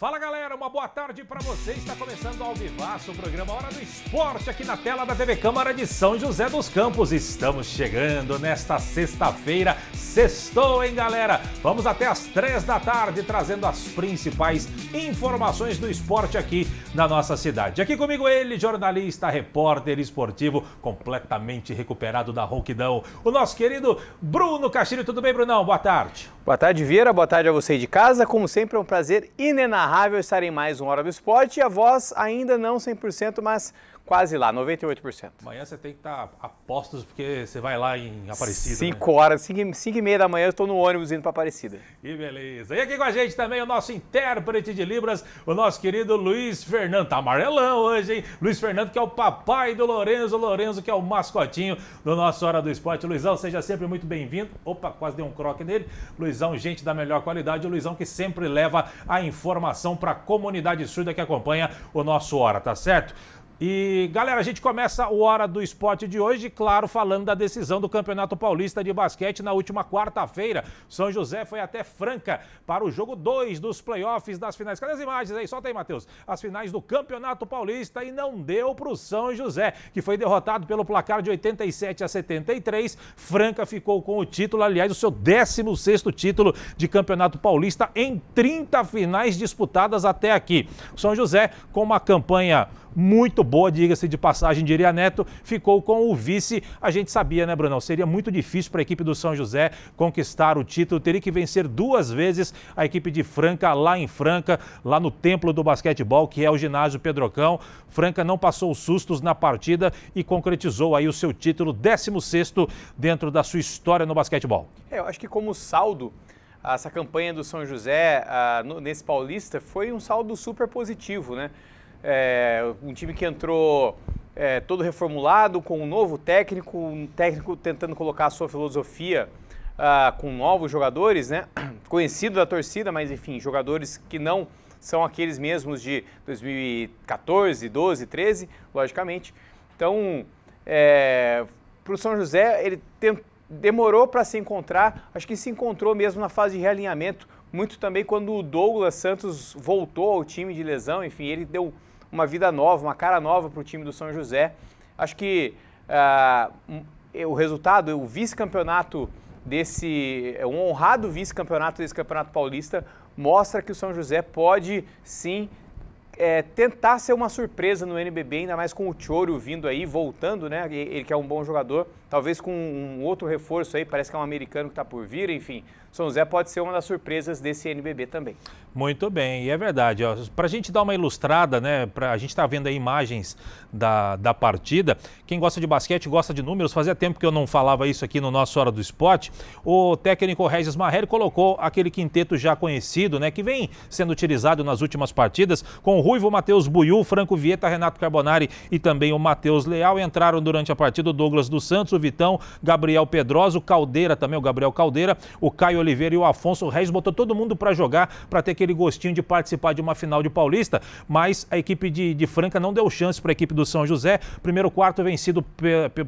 Fala galera, uma boa tarde para você. Está começando ao vivaço o programa Hora do Esporte aqui na tela da TV Câmara de São José dos Campos. Estamos chegando nesta sexta-feira, sextou, hein, galera? Vamos até as três da tarde trazendo as principais informações do esporte aqui na nossa cidade. Aqui comigo ele, jornalista, repórter esportivo, completamente recuperado da rouquidão, o nosso querido Bruno Castilho. Tudo bem, Brunão? Boa tarde. Boa tarde, Vieira. Boa tarde a você de casa. Como sempre, é um prazer inenarrável estar em mais um Hora do Esporte. E a voz ainda não 100%, mas quase lá, 98%. Amanhã você tem que estar tá a postos, porque você vai lá em Aparecida. 5 né? horas, 5 e meia da manhã, eu estou no ônibus indo para Aparecida. E beleza. E aqui com a gente também o nosso intérprete de Libras, o nosso querido Luiz Fernando. Tá amarelão hoje, hein? Luiz Fernando, que é o papai do Lorenzo, Lorenzo, que é o mascotinho do nosso Hora do Esporte. Luizão, seja sempre muito bem-vindo. Opa, quase dei um croque nele. Luizão, gente da melhor qualidade. O Luizão que sempre leva a informação para a comunidade surda que acompanha o nosso Hora, tá certo? E galera, a gente começa o Hora do Esporte de hoje, claro, falando da decisão do Campeonato Paulista de Basquete na última quarta-feira. São José foi até Franca para o jogo 2 dos playoffs das finais. Cadê as imagens aí? Solta aí, Matheus. As finais do Campeonato Paulista e não deu para o São José, que foi derrotado pelo placar de 87 a 73. Franca ficou com o título, aliás, o seu 16 título de Campeonato Paulista em 30 finais disputadas até aqui. São José com uma campanha muito boa, diga-se de passagem, diria Neto, ficou com o vice. A gente sabia, né, Brunão? Seria muito difícil para a equipe do São José conquistar o título, teria que vencer duas vezes a equipe de Franca lá em Franca, lá no templo do basquetebol, que é o ginásio Pedrocão. Franca não passou sustos na partida e concretizou aí o seu título 16 dentro da sua história no basquetebol. É, eu acho que como saldo, essa campanha do São José uh, nesse Paulista foi um saldo super positivo, né? É, um time que entrou é, todo reformulado, com um novo técnico, um técnico tentando colocar a sua filosofia uh, com novos jogadores, né? Conhecido da torcida, mas enfim, jogadores que não são aqueles mesmos de 2014, 12, 13, logicamente. Então, é, para o São José, ele demorou para se encontrar, acho que se encontrou mesmo na fase de realinhamento, muito também quando o Douglas Santos voltou ao time de lesão, enfim, ele deu uma vida nova, uma cara nova para o time do São José. Acho que uh, o resultado, o vice-campeonato desse, é, um honrado vice-campeonato desse Campeonato Paulista mostra que o São José pode sim é, tentar ser uma surpresa no NBB, ainda mais com o Choro vindo aí, voltando, né? Ele que é um bom jogador, talvez com um outro reforço aí, parece que é um americano que está por vir, enfim. São José pode ser uma das surpresas desse NBB também. Muito bem, e é verdade. Para a gente dar uma ilustrada, né? Pra, a gente está vendo aí imagens da, da partida. Quem gosta de basquete, gosta de números. Fazia tempo que eu não falava isso aqui no nosso Hora do Esporte. O técnico Regis Marrero colocou aquele quinteto já conhecido, né? Que vem sendo utilizado nas últimas partidas, com o Ruivo, Matheus Buiu, Franco Vieta, Renato Carbonari e também o Matheus Leal. Entraram durante a partida o Douglas dos Santos, o Vitão, Gabriel Pedroso, Caldeira também, o Gabriel Caldeira, o Caio Oliveira e o Afonso Reis, botou todo mundo para jogar, para ter aquele gostinho de participar de uma final de Paulista, mas a equipe de, de Franca não deu chance para a equipe do São José. Primeiro quarto vencido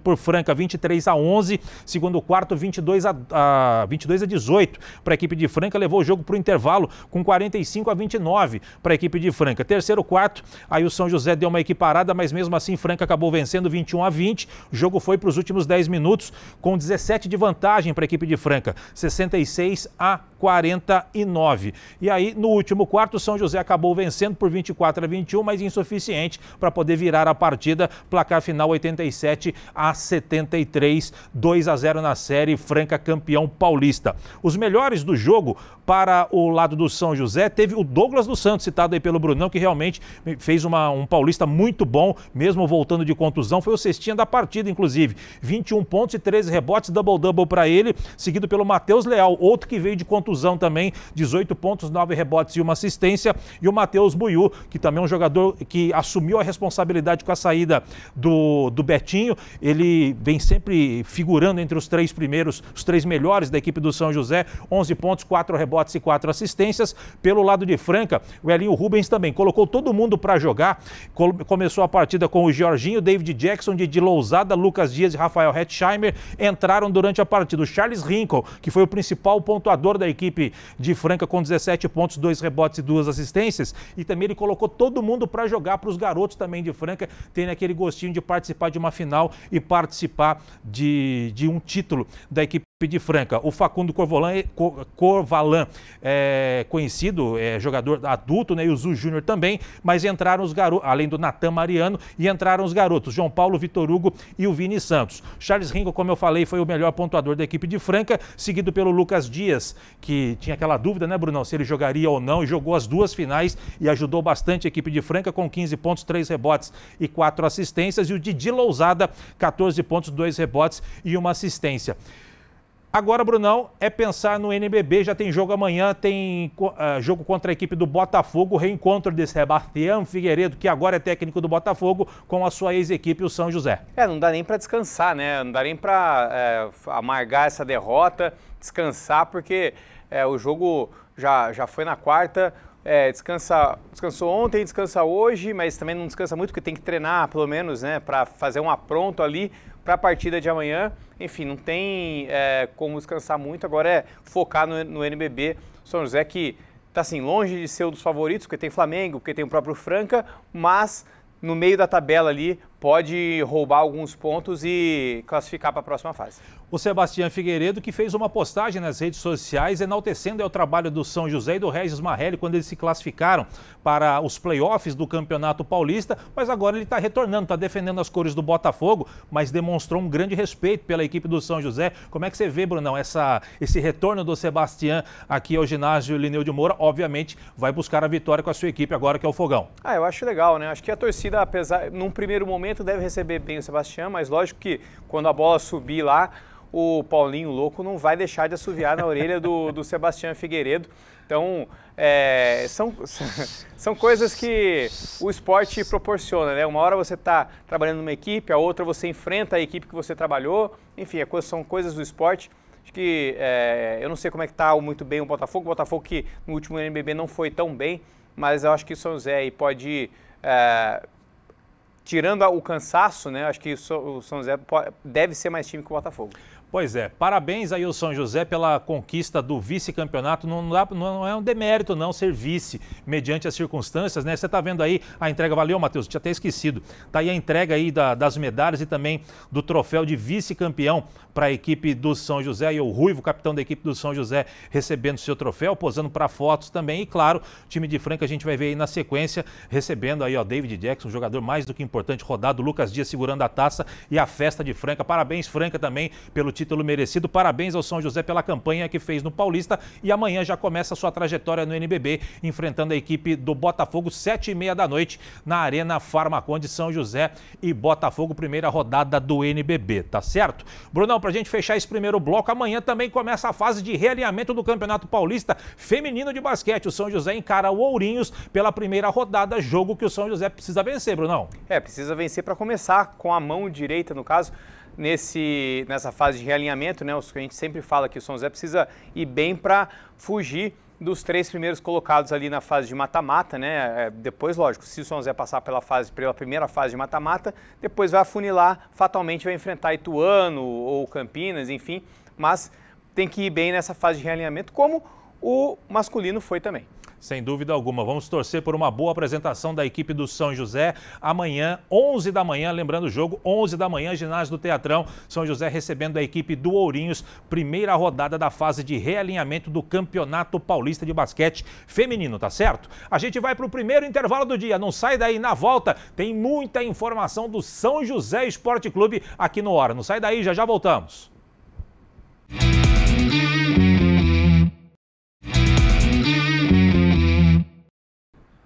por Franca, 23 a 11, segundo quarto 22 a, a 22 a 18 para a equipe de Franca, levou o jogo para o intervalo com 45 a 29 para a equipe de Franca. Terceiro quarto, aí o São José deu uma equiparada, mas mesmo assim Franca acabou vencendo 21 a 20. O jogo foi para os últimos 10 minutos com 17 de vantagem para a equipe de Franca, 66 46 a 49. E aí, no último quarto, São José acabou vencendo por 24 a 21, mas insuficiente para poder virar a partida. Placar final 87 a 73, 2 a 0 na série, Franca campeão paulista. Os melhores do jogo para o lado do São José teve o Douglas dos Santos, citado aí pelo Brunão, que realmente fez uma, um paulista muito bom, mesmo voltando de contusão. Foi o cestinha da partida, inclusive. 21 pontos e 13 rebotes, double-double para ele, seguido pelo Matheus Leal, outro que veio de contusão também, 18 pontos, 9 rebotes e uma assistência. E o Matheus Buiu, que também é um jogador que assumiu a responsabilidade com a saída do, do Betinho. Ele vem sempre figurando entre os três primeiros, os três melhores da equipe do São José, 11 pontos, 4 rebotes e 4 assistências. Pelo lado de Franca, o Elinho Rubens também colocou todo mundo para jogar. Começou a partida com o Jorginho, David Jackson, de Lousada, Lucas Dias e Rafael Hetzheimer entraram durante a partida. O Charles Rincon, que foi o principal o pontuador da equipe de Franca com 17 pontos, dois rebotes e duas assistências. E também ele colocou todo mundo para jogar para os garotos também de Franca, tendo aquele gostinho de participar de uma final e participar de, de um título da equipe pedir franca. O Facundo Corvolan, Corvalan, é, conhecido é, jogador adulto, né? E o Zu Júnior também, mas entraram os garotos, além do Natan Mariano, e entraram os garotos, João Paulo, Vitor Hugo e o Vini Santos. Charles Ringo, como eu falei, foi o melhor pontuador da equipe de Franca, seguido pelo Lucas Dias, que tinha aquela dúvida, né, Brunão, se ele jogaria ou não, e jogou as duas finais e ajudou bastante a equipe de Franca com 15 pontos, 3 rebotes e 4 assistências, e o Didi Lousada, 14 pontos, 2 rebotes e uma assistência. Agora, Brunão, é pensar no NBB, já tem jogo amanhã, tem uh, jogo contra a equipe do Botafogo, reencontro de Sebastião Figueiredo, que agora é técnico do Botafogo, com a sua ex-equipe, o São José. É, não dá nem para descansar, né? Não dá nem para é, eh, amargar essa derrota, descansar, porque é, o jogo já, já foi na quarta, é, descansa, descansou ontem, descansa hoje, mas também não descansa muito, porque tem que treinar, pelo menos, né, para fazer um apronto ali para a partida de amanhã. Enfim, não tem é, como descansar muito, agora é focar no, no NBB. São José que está assim, longe de ser um dos favoritos, porque tem Flamengo, porque tem o próprio Franca, mas no meio da tabela ali pode roubar alguns pontos e classificar para a próxima fase. O Sebastião Figueiredo, que fez uma postagem nas redes sociais enaltecendo é o trabalho do São José e do Regis Marrelli quando eles se classificaram para os playoffs do Campeonato Paulista, mas agora ele está retornando, está defendendo as cores do Botafogo, mas demonstrou um grande respeito pela equipe do São José. Como é que você vê, Brunão, essa, esse retorno do Sebastião aqui ao ginásio Lineu de Moura? Obviamente vai buscar a vitória com a sua equipe agora, que é o Fogão. Ah, eu acho legal, né? Acho que a torcida, apesar, num primeiro momento, deve receber bem o Sebastião, mas lógico que quando a bola subir lá, o Paulinho Louco não vai deixar de assoviar na orelha do, do Sebastião Figueiredo. Então, é, são, são coisas que o esporte proporciona, né? Uma hora você está trabalhando numa equipe, a outra você enfrenta a equipe que você trabalhou. Enfim, é são coisas do esporte. Acho que é, eu não sei como é que está muito bem o Botafogo. O Botafogo que no último NBB não foi tão bem, mas eu acho que o São José pode é, tirando o cansaço, né? Acho que o São José deve ser mais time que o Botafogo. Pois é, parabéns aí ao São José pela conquista do vice-campeonato. Não, dá, não é um demérito, não, ser vice, mediante as circunstâncias, né? Você está vendo aí a entrega. Valeu, Matheus, tinha até esquecido. Tá aí a entrega aí da, das medalhas e também do troféu de vice-campeão para a equipe do São José. E o Ruivo, capitão da equipe do São José, recebendo seu troféu, posando para fotos também. E claro, o time de Franca a gente vai ver aí na sequência, recebendo aí, ó, David Jackson, jogador mais do que importante, rodado, Lucas Dias segurando a taça e a festa de Franca. Parabéns, Franca, também pelo time título merecido. Parabéns ao São José pela campanha que fez no Paulista e amanhã já começa sua trajetória no NBB, enfrentando a equipe do Botafogo, sete e meia da noite, na Arena Farmaconde São José e Botafogo, primeira rodada do NBB, tá certo? Brunão, pra gente fechar esse primeiro bloco, amanhã também começa a fase de realinhamento do Campeonato Paulista Feminino de Basquete. O São José encara o Ourinhos pela primeira rodada, jogo que o São José precisa vencer, Brunão. É, precisa vencer para começar com a mão direita, no caso, nesse, nessa fase de realinhamento, né? Os que a gente sempre fala que o São José precisa ir bem para fugir dos três primeiros colocados ali na fase de mata-mata, né? É, depois, lógico, se o São José passar pela fase, pela primeira fase de mata-mata, depois vai afunilar, fatalmente vai enfrentar Ituano ou Campinas, enfim, mas tem que ir bem nessa fase de realinhamento, como o masculino foi também. Sem dúvida alguma. Vamos torcer por uma boa apresentação da equipe do São José amanhã, 11 da manhã. Lembrando o jogo, 11 da manhã, ginásio do Teatrão. São José recebendo a equipe do Ourinhos. Primeira rodada da fase de realinhamento do Campeonato Paulista de Basquete Feminino, tá certo? A gente vai para o primeiro intervalo do dia. Não sai daí. Na volta, tem muita informação do São José Esporte Clube aqui no Hora. Não sai daí, já já voltamos. Música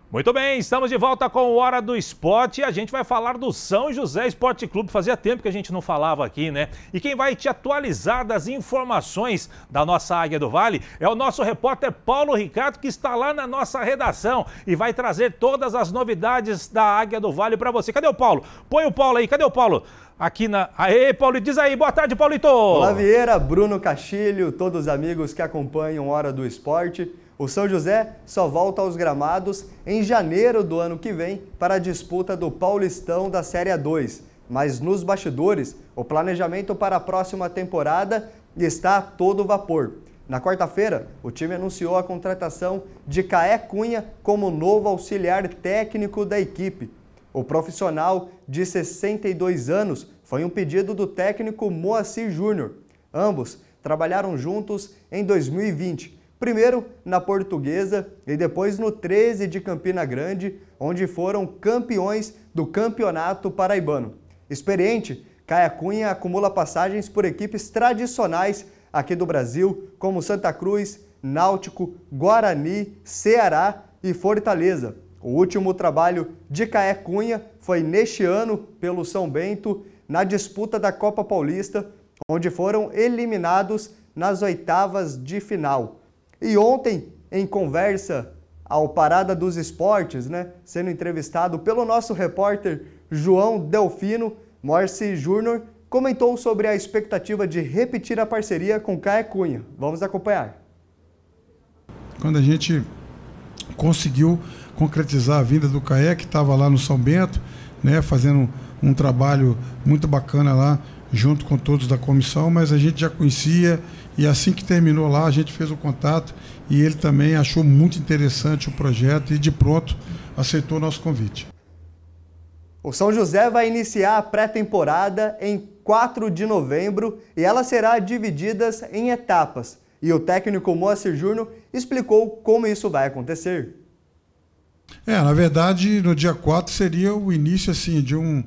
Muito bem, estamos de volta com o Hora do Esporte e a gente vai falar do São José Esporte Clube. Fazia tempo que a gente não falava aqui, né? E quem vai te atualizar das informações da nossa Águia do Vale é o nosso repórter Paulo Ricardo, que está lá na nossa redação e vai trazer todas as novidades da Águia do Vale para você. Cadê o Paulo? Põe o Paulo aí, cadê o Paulo? Aqui na. Aê, Paulo, diz aí, boa tarde, Paulito! Olá, Vieira, Bruno Castilho, todos os amigos que acompanham Hora do Esporte. O São José só volta aos gramados em janeiro do ano que vem para a disputa do Paulistão da Série 2. Mas nos bastidores, o planejamento para a próxima temporada está a todo vapor. Na quarta-feira, o time anunciou a contratação de Caé Cunha como novo auxiliar técnico da equipe. O profissional de 62 anos foi um pedido do técnico Moacir Júnior. Ambos trabalharam juntos em 2020 Primeiro na Portuguesa e depois no 13 de Campina Grande, onde foram campeões do Campeonato Paraibano. Experiente, Caia Cunha acumula passagens por equipes tradicionais aqui do Brasil, como Santa Cruz, Náutico, Guarani, Ceará e Fortaleza. O último trabalho de Caé Cunha foi neste ano pelo São Bento na disputa da Copa Paulista, onde foram eliminados nas oitavas de final. E ontem, em conversa ao Parada dos Esportes, né, sendo entrevistado pelo nosso repórter João Delfino, Morse Júnior comentou sobre a expectativa de repetir a parceria com Caia Cunha. Vamos acompanhar. Quando a gente conseguiu concretizar a vinda do Caia, que estava lá no São Bento, né, fazendo um trabalho muito bacana lá junto com todos da comissão, mas a gente já conhecia e assim que terminou lá, a gente fez o contato e ele também achou muito interessante o projeto e de pronto aceitou o nosso convite. O São José vai iniciar a pré-temporada em 4 de novembro e ela será dividida em etapas. E o técnico Moacir Júnior explicou como isso vai acontecer. É, na verdade, no dia 4 seria o início assim de um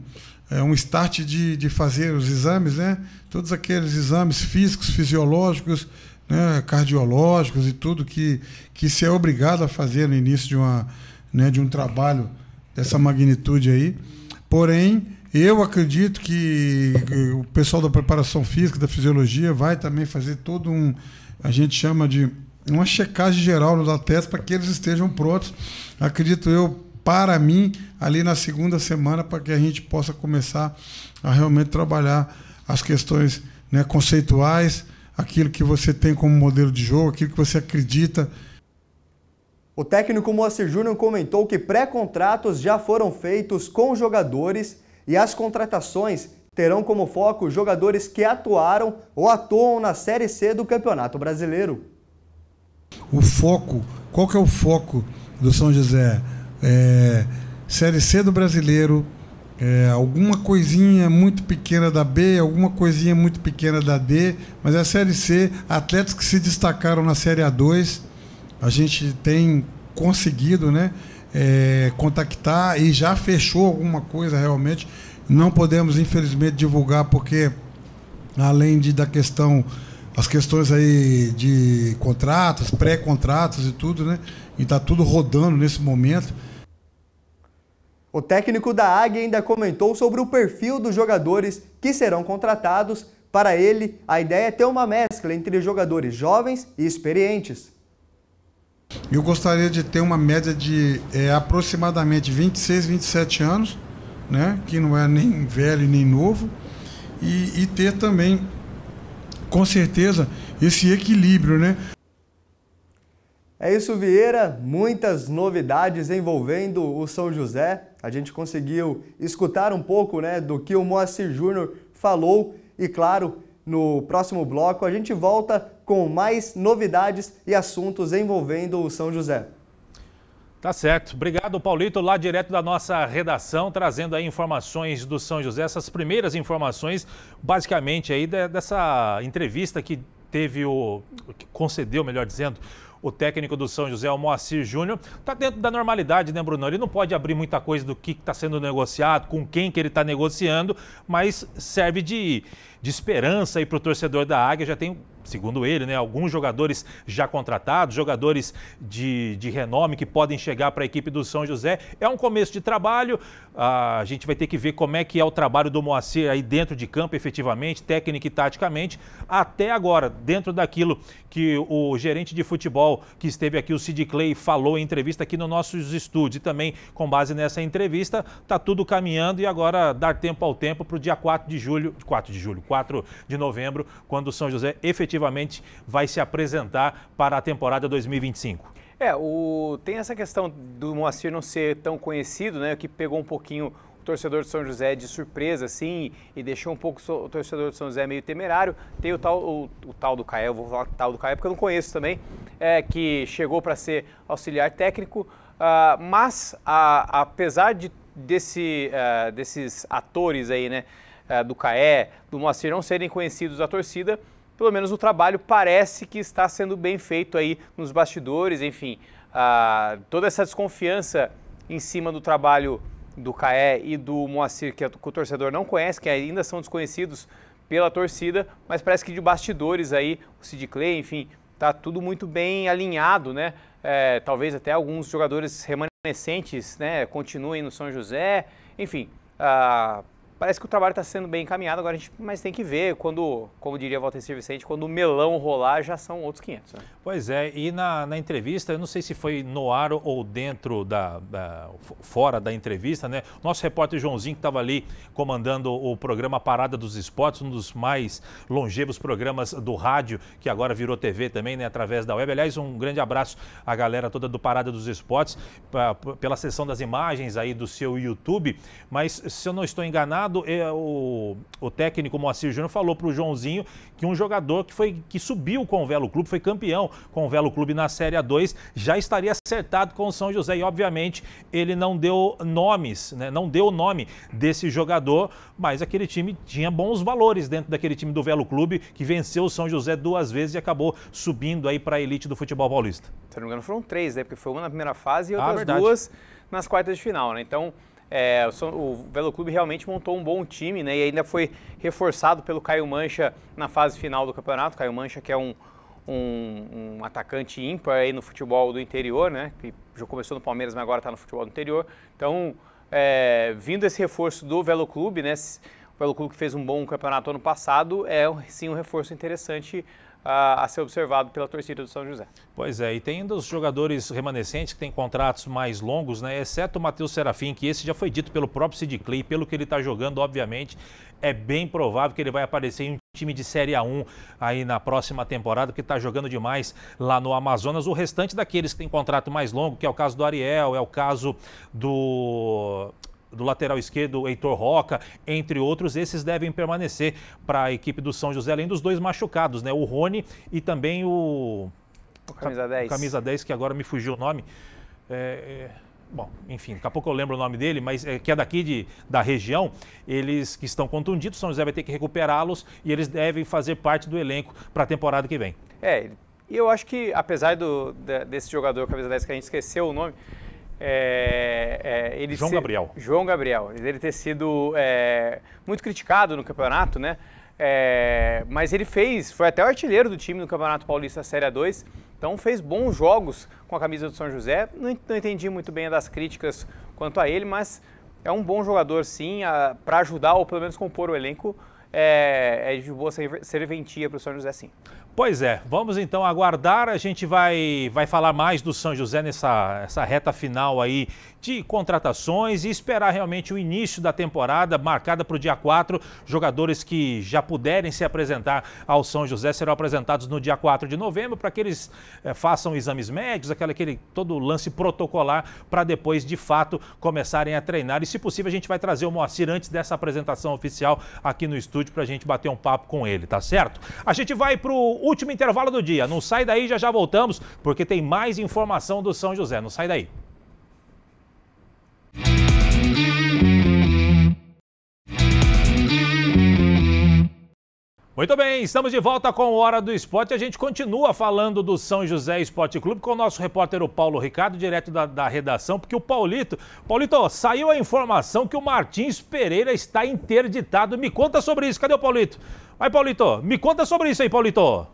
é, um start de, de fazer os exames, né? Todos aqueles exames físicos, fisiológicos, né? cardiológicos e tudo que, que se é obrigado a fazer no início de, uma, né? de um trabalho dessa magnitude aí. Porém, eu acredito que o pessoal da preparação física, da fisiologia, vai também fazer todo um. A gente chama de uma checagem geral nos atletas para que eles estejam prontos. Acredito eu, para mim ali na segunda semana para que a gente possa começar a realmente trabalhar as questões né, conceituais, aquilo que você tem como modelo de jogo, aquilo que você acredita. O técnico Moacir Júnior comentou que pré-contratos já foram feitos com jogadores e as contratações terão como foco jogadores que atuaram ou atuam na Série C do Campeonato Brasileiro. O foco, qual que é o foco do São José? é, Série C do Brasileiro, é, alguma coisinha muito pequena da B, alguma coisinha muito pequena da D, mas a Série C, atletas que se destacaram na Série A2, a gente tem conseguido né, é, contactar e já fechou alguma coisa realmente. Não podemos, infelizmente, divulgar, porque além de da questão, as questões aí de contratos, pré-contratos e tudo, né? E está tudo rodando nesse momento. O técnico da Águia ainda comentou sobre o perfil dos jogadores que serão contratados. Para ele, a ideia é ter uma mescla entre jogadores jovens e experientes. Eu gostaria de ter uma média de é, aproximadamente 26, 27 anos, né, que não é nem velho nem novo, e, e ter também, com certeza, esse equilíbrio. Né? É isso, Vieira. Muitas novidades envolvendo o São José. A gente conseguiu escutar um pouco né, do que o Moacir Júnior falou e, claro, no próximo bloco a gente volta com mais novidades e assuntos envolvendo o São José. Tá certo. Obrigado, Paulito, lá direto da nossa redação, trazendo aí informações do São José, essas primeiras informações, basicamente aí dessa entrevista que teve o que concedeu, melhor dizendo, o técnico do São José, o Moacir Júnior. Está dentro da normalidade, né, Bruno? Ele não pode abrir muita coisa do que está sendo negociado, com quem que ele está negociando, mas serve de de esperança aí para o torcedor da Águia. Já tem, segundo ele, né, alguns jogadores já contratados, jogadores de, de renome que podem chegar para a equipe do São José. É um começo de trabalho. Ah, a gente vai ter que ver como é que é o trabalho do Moacir aí dentro de campo, efetivamente, técnica e taticamente. Até agora, dentro daquilo que o gerente de futebol que esteve aqui, o Sid Clay, falou em entrevista aqui nos nossos estúdios e também com base nessa entrevista, está tudo caminhando e agora dar tempo ao tempo para o dia 4 de julho, 4 de julho, 4 de novembro, quando o São José efetivamente vai se apresentar para a temporada 2025. É, o, tem essa questão do Moacir não ser tão conhecido, né? Que pegou um pouquinho o torcedor de São José de surpresa, assim, e deixou um pouco o torcedor de São José meio temerário. Tem o tal, o, o tal do Caio, vou falar tal do Caio porque eu não conheço também, é, que chegou para ser auxiliar técnico, uh, mas a, apesar de, desse, uh, desses atores aí, né? É, do Caé, do Moacir não serem conhecidos da torcida, pelo menos o trabalho parece que está sendo bem feito aí nos bastidores, enfim, ah, toda essa desconfiança em cima do trabalho do Caé e do Moacir, é, que o torcedor não conhece, que ainda são desconhecidos pela torcida, mas parece que de bastidores aí, o Sid Clay, enfim, tá tudo muito bem alinhado, né? É, talvez até alguns jogadores remanescentes, né, continuem no São José, enfim, ah, parece que o trabalho está sendo bem encaminhado, agora a gente mas tem que ver quando, como diria Walter Vicente, quando o melão rolar já são outros 500. Né? Pois é, e na, na, entrevista, eu não sei se foi no ar ou dentro da, da fora da entrevista, né? Nosso repórter Joãozinho que estava ali comandando o programa Parada dos Esportes, um dos mais longevos programas do rádio, que agora virou TV também, né, através da web. Aliás, um grande abraço à galera toda do Parada dos Esportes pra, pela sessão das imagens aí do seu YouTube, mas se eu não estou enganado, eh, o, o técnico Moacir Júnior falou para o Joãozinho que um jogador que, foi, que subiu com o Velo Clube, foi campeão com o Velo Clube na Série A2, já estaria acertado com o São José. E, obviamente, ele não deu nomes, né? não deu o nome desse jogador, mas aquele time tinha bons valores dentro daquele time do Velo Clube, que venceu o São José duas vezes e acabou subindo aí para a elite do futebol paulista. Se não me engano, foram três, né? Porque foi uma na primeira fase e ah, outras ah, duas nas quartas de final, né? Então, é, o, o Velo Clube realmente montou um bom time, né? E ainda foi reforçado pelo Caio Mancha na fase final do campeonato. Caio Mancha, que é um, um, um atacante ímpar aí no futebol do interior, né? Que já começou no Palmeiras, mas agora está no futebol do interior. Então, é, vindo esse reforço do Velo Clube, né? O Velo Clube que fez um bom campeonato ano passado é sim um reforço interessante a, a ser observado pela torcida do São José. Pois é, e tem ainda os jogadores remanescentes que têm contratos mais longos, né? Exceto o Matheus Serafim, que esse já foi dito pelo próprio Sid Clay, pelo que ele está jogando, obviamente, é bem provável que ele vai aparecer em um time de Série A1 aí na próxima temporada, que está jogando demais lá no Amazonas. O restante daqueles que têm contrato mais longo, que é o caso do Ariel, é o caso do do lateral esquerdo Heitor Roca, entre outros, esses devem permanecer para a equipe do São José, além dos dois machucados, né? O Rony e também o. o camisa 10. O camisa 10, que agora me fugiu o nome. É, é, Bom, enfim, daqui a pouco eu lembro o nome dele, mas é, que é daqui de, da região, eles que estão contundidos, São José vai ter que recuperá-los e eles devem fazer parte do elenco para a temporada que vem. É, e eu acho que apesar do, desse jogador camisa 10 que a gente esqueceu o nome, é, é, ele João ser, Gabriel. João Gabriel. Ele ter sido é, muito criticado no campeonato, né? É, mas ele fez, foi até o artilheiro do time no Campeonato Paulista Série 2. Então fez bons jogos com a camisa do São José. Não, não entendi muito bem das críticas quanto a ele, mas é um bom jogador sim, para ajudar ou pelo menos compor o elenco. É, é de boa serventia para o São José sim. Pois é, vamos então aguardar. A gente vai, vai falar mais do São José nessa essa reta final aí de contratações e esperar realmente o início da temporada, marcada para o dia 4. Jogadores que já puderem se apresentar ao São José serão apresentados no dia 4 de novembro para que eles é, façam exames médicos, aquele, aquele todo lance protocolar para depois, de fato, começarem a treinar. E, se possível, a gente vai trazer o Moacir antes dessa apresentação oficial aqui no estúdio para a gente bater um papo com ele, tá certo? A gente vai para o último intervalo do dia. Não sai daí, já já voltamos, porque tem mais informação do São José. Não sai daí. Muito bem, estamos de volta com Hora do Esporte. A gente continua falando do São José Esporte Clube com o nosso repórter o Paulo Ricardo, direto da, da redação, porque o Paulito. Paulito, saiu a informação que o Martins Pereira está interditado. Me conta sobre isso. Cadê o Paulito? Vai, Paulito, me conta sobre isso aí, Paulito.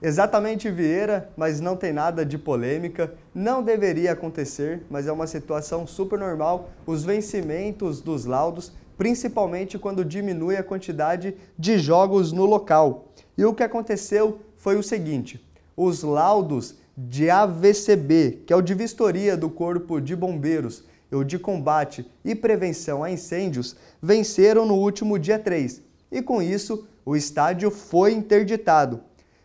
Exatamente, Vieira, mas não tem nada de polêmica. Não deveria acontecer, mas é uma situação super normal. Os vencimentos dos laudos principalmente quando diminui a quantidade de jogos no local. E o que aconteceu foi o seguinte: os laudos de AVCB, que é o de vistoria do Corpo de Bombeiros, ou de combate e prevenção a incêndios, venceram no último dia 3 e com isso o estádio foi interditado.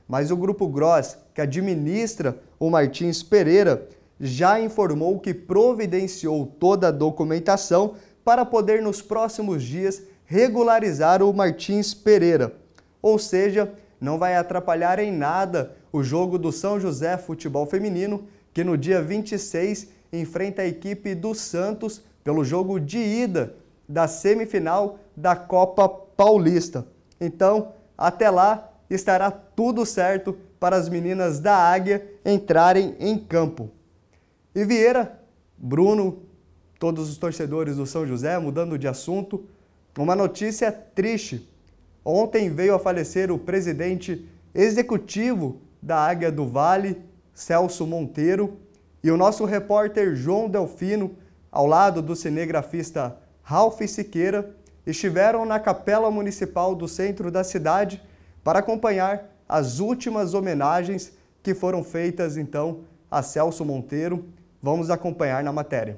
Mas o Grupo Gross, que administra o Martins Pereira, já informou que providenciou toda a documentação para poder nos próximos dias regularizar o Martins Pereira. Ou seja, não vai atrapalhar em nada o jogo do São José Futebol Feminino, que no dia 26 enfrenta a equipe do Santos pelo jogo de ida da semifinal da Copa Paulista. Então, até lá estará tudo certo para as meninas da Águia entrarem em campo. E Vieira, Bruno todos os torcedores do São José, mudando de assunto. Uma notícia triste. Ontem veio a falecer o presidente executivo da Águia do Vale, Celso Monteiro, e o nosso repórter João Delfino, ao lado do cinegrafista Ralph Siqueira, estiveram na Capela Municipal do centro da cidade para acompanhar as últimas homenagens que foram feitas então a Celso Monteiro. Vamos acompanhar na matéria.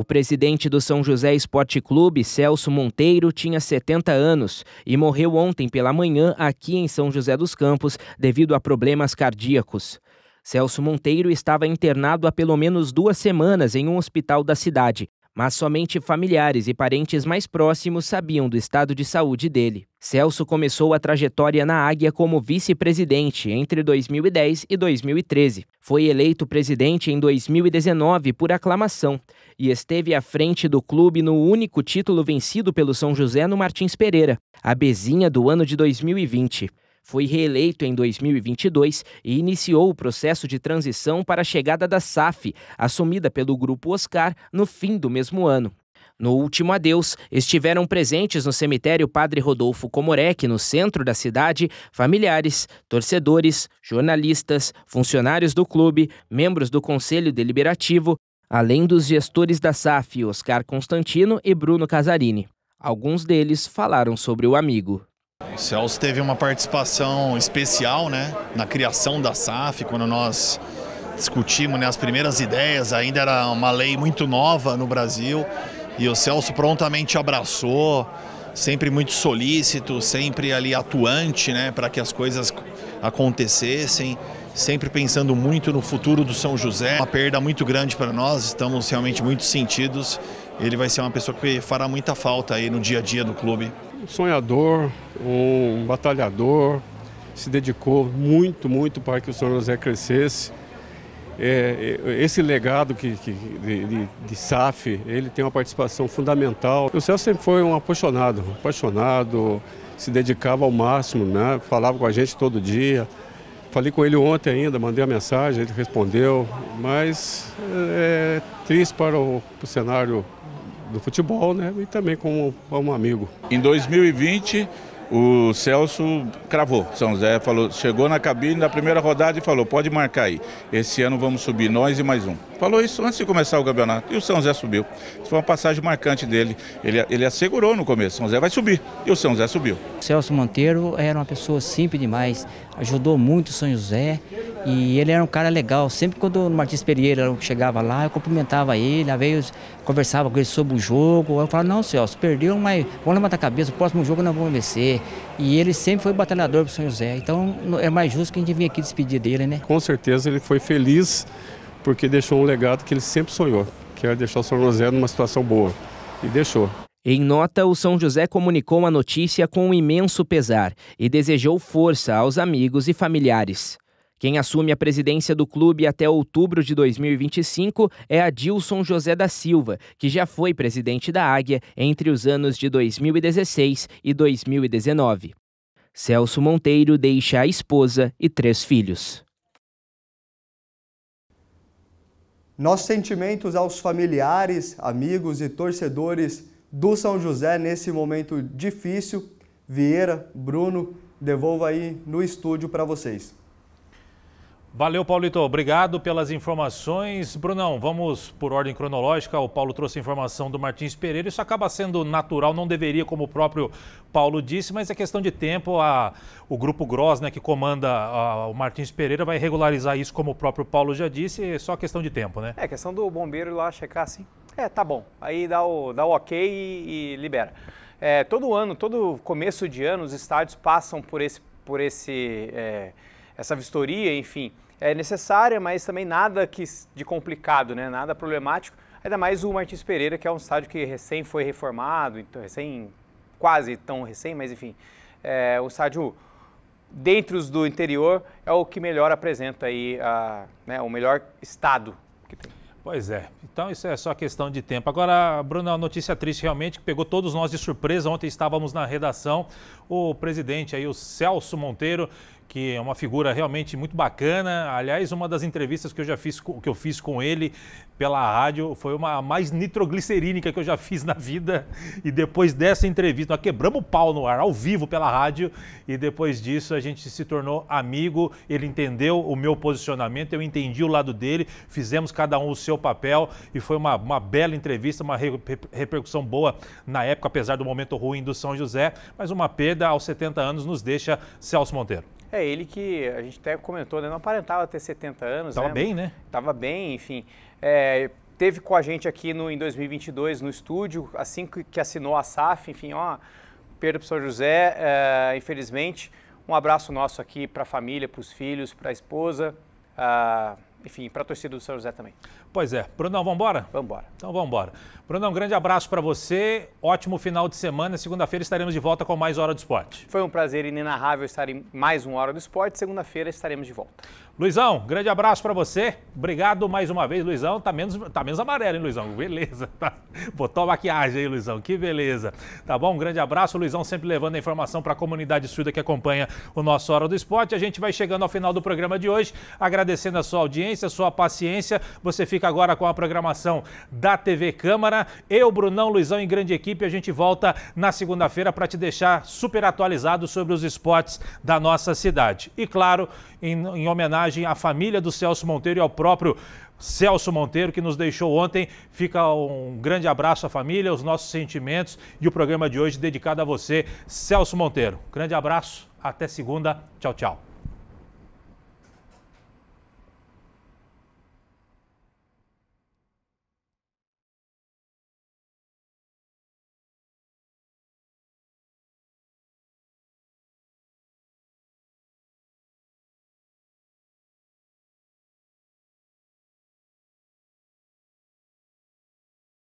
O presidente do São José Esporte Clube, Celso Monteiro, tinha 70 anos e morreu ontem pela manhã aqui em São José dos Campos devido a problemas cardíacos. Celso Monteiro estava internado há pelo menos duas semanas em um hospital da cidade mas somente familiares e parentes mais próximos sabiam do estado de saúde dele. Celso começou a trajetória na Águia como vice-presidente entre 2010 e 2013. Foi eleito presidente em 2019 por aclamação e esteve à frente do clube no único título vencido pelo São José no Martins Pereira, a Bezinha do ano de 2020 foi reeleito em 2022 e iniciou o processo de transição para a chegada da SAF, assumida pelo Grupo Oscar no fim do mesmo ano. No último adeus, estiveram presentes no cemitério Padre Rodolfo Comorec, no centro da cidade, familiares, torcedores, jornalistas, funcionários do clube, membros do Conselho Deliberativo, além dos gestores da SAF, Oscar Constantino e Bruno Casarini. Alguns deles falaram sobre o amigo. O Celso teve uma participação especial né, na criação da SAF, quando nós discutimos né, as primeiras ideias, ainda era uma lei muito nova no Brasil, e o Celso prontamente abraçou, sempre muito solícito, sempre ali atuante né, para que as coisas acontecessem, sempre pensando muito no futuro do São José. Uma perda muito grande para nós, estamos realmente muito sentidos. Ele vai ser uma pessoa que fará muita falta aí no dia a dia do clube um sonhador, um batalhador, se dedicou muito, muito para que o São José crescesse. É, é, esse legado que, que de, de, de, SAF, ele tem uma participação fundamental. O Celso sempre foi um apaixonado, apaixonado, se dedicava ao máximo, né? falava com a gente todo dia. Falei com ele ontem ainda, mandei a mensagem, ele respondeu, mas é, é triste para o, para o cenário do futebol né, e também como, como um amigo. Em 2020, o Celso cravou. São José falou, chegou na cabine na primeira rodada e falou: pode marcar aí. Esse ano vamos subir nós e mais um. Falou isso antes de começar o campeonato. E o São José subiu. Isso foi uma passagem marcante dele. Ele, ele assegurou no começo: São José vai subir. E o São José subiu. Celso Monteiro era uma pessoa simples demais. Ajudou muito o São José. E ele era um cara legal. Sempre quando o Martins Pereira chegava lá, eu cumprimentava ele, às vezes conversava com ele sobre o jogo. Eu falava, não, Celso, perdeu, mas vamos levantar a cabeça, o próximo jogo nós vamos vencer. E ele sempre foi batalhador o São José. Então é mais justo que a gente vinha aqui despedir dele, né? Com certeza ele foi feliz porque deixou um legado que ele sempre sonhou, que era deixar o São José numa situação boa. E deixou. Em nota, o São José comunicou a notícia com um imenso pesar e desejou força aos amigos e familiares. Quem assume a presidência do clube até outubro de 2025 é Adilson José da Silva, que já foi presidente da Águia entre os anos de 2016 e 2019. Celso Monteiro deixa a esposa e três filhos. Nossos sentimentos aos familiares, amigos e torcedores do São José nesse momento difícil. Vieira, Bruno, devolvo aí no estúdio para vocês. Valeu, Paulito. Obrigado pelas informações. Brunão, vamos por ordem cronológica. O Paulo trouxe informação do Martins Pereira. Isso acaba sendo natural, não deveria, como o próprio Paulo disse, mas é questão de tempo. A, o grupo Gross, né, que comanda a, o Martins Pereira, vai regularizar isso, como o próprio Paulo já disse. É só questão de tempo, né? É, questão do bombeiro lá checar assim. É, tá bom. Aí dá o, dá o ok e, e libera. É, todo ano, todo começo de ano, os estádios passam por esse. Por esse é, essa vistoria, enfim, é necessária, mas também nada que, de complicado, né? nada problemático. Ainda mais o Martins Pereira, que é um estádio que recém foi reformado, então recém, quase tão recém, mas enfim, é, o estádio dentro do interior é o que melhor apresenta aí, a, né, o melhor estado que tem. Pois é, então isso é só questão de tempo. Agora, Bruno, é uma notícia triste realmente que pegou todos nós de surpresa. Ontem estávamos na redação, o presidente aí, o Celso Monteiro, que é uma figura realmente muito bacana. Aliás, uma das entrevistas que eu já fiz, que eu fiz com ele pela rádio, foi uma mais nitroglicerínica que eu já fiz na vida. E depois dessa entrevista, nós quebramos o pau no ar, ao vivo pela rádio, e depois disso a gente se tornou amigo. Ele entendeu o meu posicionamento, eu entendi o lado dele, fizemos cada um o seu papel, e foi uma, uma bela entrevista, uma re, repercussão boa na época, apesar do momento ruim do São José, mas uma perda aos 70 anos nos deixa Celso Monteiro. É ele que a gente até comentou, né? Não aparentava ter 70 anos. Tava né? bem, né? Tava bem, enfim. É, teve com a gente aqui no, em 2022 no estúdio, assim que, que assinou a SAF, enfim, ó, Pedro São José, é, infelizmente, um abraço nosso aqui para a família, para os filhos, para a esposa, ah, enfim, para a torcida do São José também. Pois é. Brunão, vamos embora? Vamos embora. Então vamos embora. Brunão, um grande abraço para você. Ótimo final de semana. Segunda-feira estaremos de volta com mais Hora do Esporte. Foi um prazer inenarrável estar em mais uma Hora do Esporte. Segunda-feira estaremos de volta. Luizão, grande abraço para você. Obrigado mais uma vez, Luizão. Tá menos, tá menos amarelo, hein, Luizão? Beleza. Tá. Botou a maquiagem aí, Luizão. Que beleza. Tá bom? Um grande abraço. Luizão sempre levando a informação para a comunidade surda que acompanha o nosso Hora do Esporte. A gente vai chegando ao final do programa de hoje, agradecendo a sua audiência, a sua paciência. Você fica agora com a programação da TV Câmara. Eu, Brunão, Luizão e grande equipe, a gente volta na segunda-feira para te deixar super atualizado sobre os esportes da nossa cidade. E claro, em, em homenagem à família do Celso Monteiro e ao próprio Celso Monteiro, que nos deixou ontem. Fica um grande abraço à família, os nossos sentimentos e o programa de hoje dedicado a você, Celso Monteiro. Grande abraço, até segunda. Tchau, tchau.